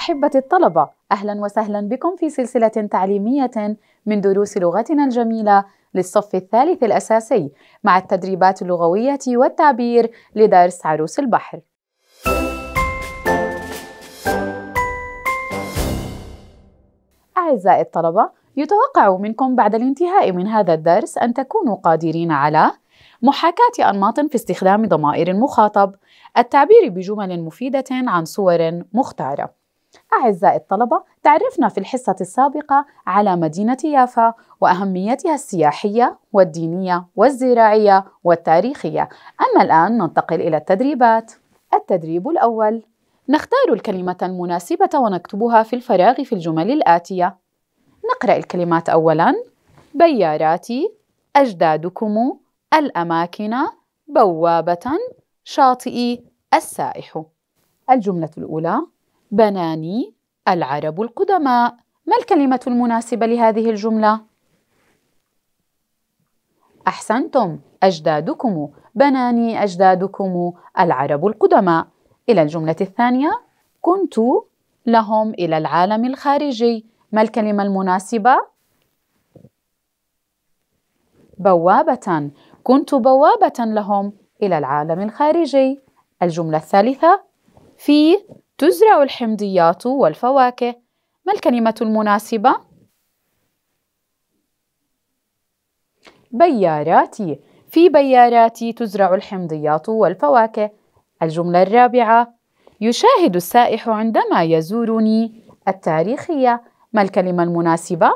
أحبة الطلبة أهلا وسهلا بكم في سلسلة تعليمية من دروس لغتنا الجميلة للصف الثالث الأساسي مع التدريبات اللغوية والتعبير لدرس عروس البحر أعزائي الطلبة يتوقع منكم بعد الانتهاء من هذا الدرس أن تكونوا قادرين على محاكاة أنماط في استخدام ضمائر المخاطب التعبير بجمل مفيدة عن صور مختارة أعزائي الطلبة، تعرفنا في الحصة السابقة على مدينة يافا وأهميتها السياحية والدينية والزراعية والتاريخية، أما الآن ننتقل إلى التدريبات. التدريب الأول: نختار الكلمة المناسبة ونكتبها في الفراغ في الجمل الآتية. نقرأ الكلمات أولاً: بياراتي، أجدادكم، الأماكن، بوابة، شاطئي، السائح. الجملة الأولى: بناني العرب القدماء ما الكلمة المناسبة لهذه الجملة؟ أحسنتم أجدادكم بناني أجدادكم العرب القدماء إلى الجملة الثانية كنت لهم إلى العالم الخارجي ما الكلمة المناسبة؟ بوابة كنت بوابة لهم إلى العالم الخارجي الجملة الثالثة في تزرع الحمضيات والفواكه ما الكلمة المناسبة؟ بياراتي في بياراتي تزرع الحمضيات والفواكه الجملة الرابعة يشاهد السائح عندما يزورني التاريخية ما الكلمة المناسبة؟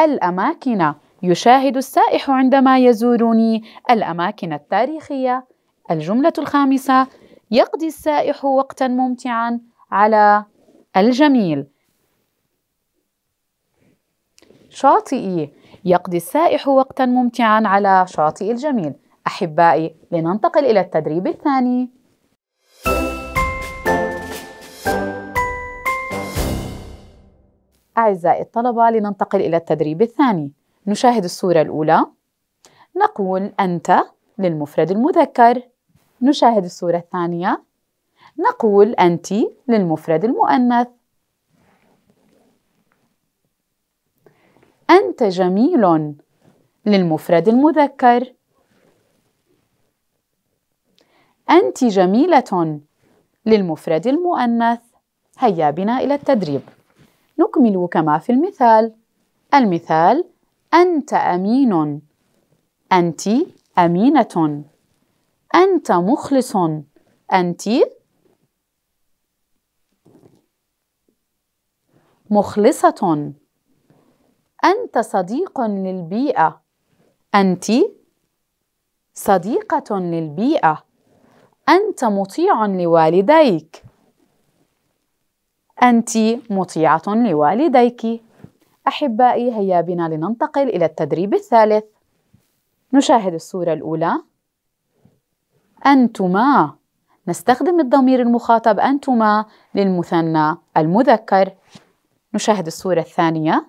الأماكن يشاهد السائح عندما يزورني الأماكن التاريخية الجملة الخامسة يقضي السائح وقتا ممتعا على الجميل شاطئي يقضي السائح وقتا ممتعا على شاطئ الجميل أحبائي لننتقل إلى التدريب الثاني أعزائي الطلبة لننتقل إلى التدريب الثاني نشاهد الصورة الأولى نقول أنت للمفرد المذكر نشاهد الصورة الثانية نقول أنت للمفرد المؤنث أنت جميل للمفرد المذكر أنت جميلة للمفرد المؤنث هيا بنا إلى التدريب نكمل كما في المثال المثال أنت أمين أنت أمينة أنت مخلص أنت مخلصة أنت صديق للبيئة أنت صديقة للبيئة أنت مطيع لوالديك أنت مطيعة لوالديك أحبائي هيا بنا لننتقل إلى التدريب الثالث نشاهد الصورة الأولى أنتما نستخدم الضمير المخاطب أنتما للمثنى المذكر نشاهد الصورة الثانية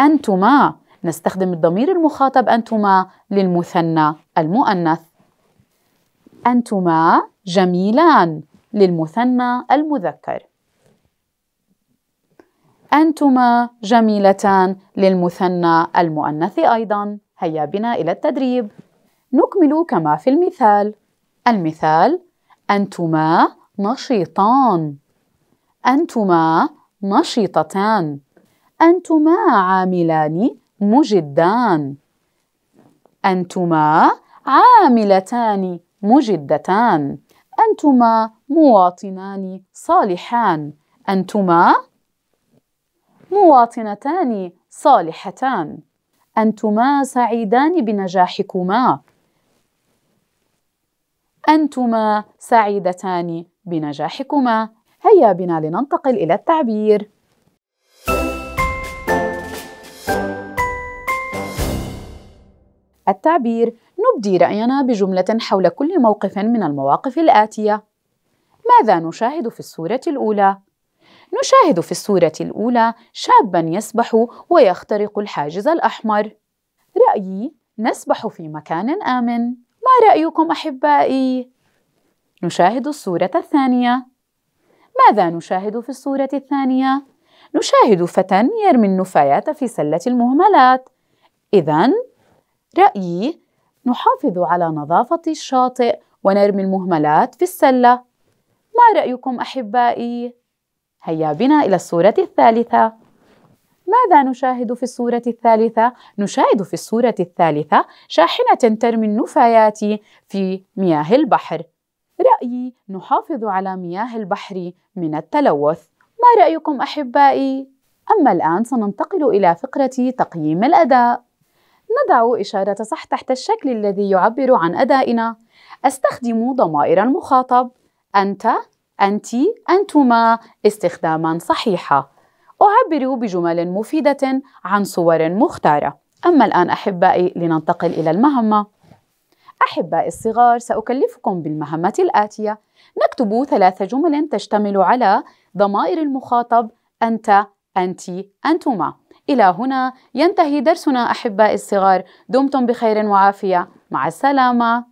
أنتما نستخدم الضمير المخاطب أنتما للمثنى المؤنث أنتما جميلان للمثنى المذكر أنتما جميلتان للمثنى المؤنث أيضا هيا بنا إلى التدريب نكمل كما في المثال المثال أنتما نشيطان أنتما نشيطتان أنتما عاملان مجدان أنتما عاملتان مجدتان أنتما مواطنان صالحان أنتما مواطنتان صالحتان أنتما سعيدان بنجاحكما أنتما سعيدتان بنجاحكما هيا بنا لننتقل إلى التعبير التعبير نبدي رأينا بجملة حول كل موقف من المواقف الآتية ماذا نشاهد في الصورة الأولى؟ نشاهد في الصورة الأولى شابا يسبح ويخترق الحاجز الأحمر رأيي نسبح في مكان آمن ما رأيكم أحبائي؟ نشاهد الصورة الثانية ماذا نشاهد في الصورة الثانية؟ نشاهد فتى يرمي النفايات في سلة المهملات إذا رأيي نحافظ على نظافة الشاطئ ونرمي المهملات في السلة ما رأيكم أحبائي؟ هيا بنا إلى الصورة الثالثة ماذا نشاهد في الصورة الثالثة؟ نشاهد في الصورة الثالثة شاحنة ترمي النفايات في مياه البحر. رأيي نحافظ على مياه البحر من التلوث. ما رأيكم أحبائي؟ أما الآن سننتقل إلى فقرة تقييم الأداء. نضع إشارة صح تحت الشكل الذي يعبر عن أدائنا. أستخدم ضمائر المخاطب أنت، أنتِ، أنتما استخداماً صحيحاً. أعبر بجمل مفيدة عن صور مختارة أما الآن أحبائي لننتقل إلى المهمة أحبائي الصغار سأكلفكم بالمهمة الآتية نكتب ثلاث جمل تشتمل على ضمائر المخاطب أنت أنت أنتما إلى هنا ينتهي درسنا أحبائي الصغار دمتم بخير وعافية مع السلامة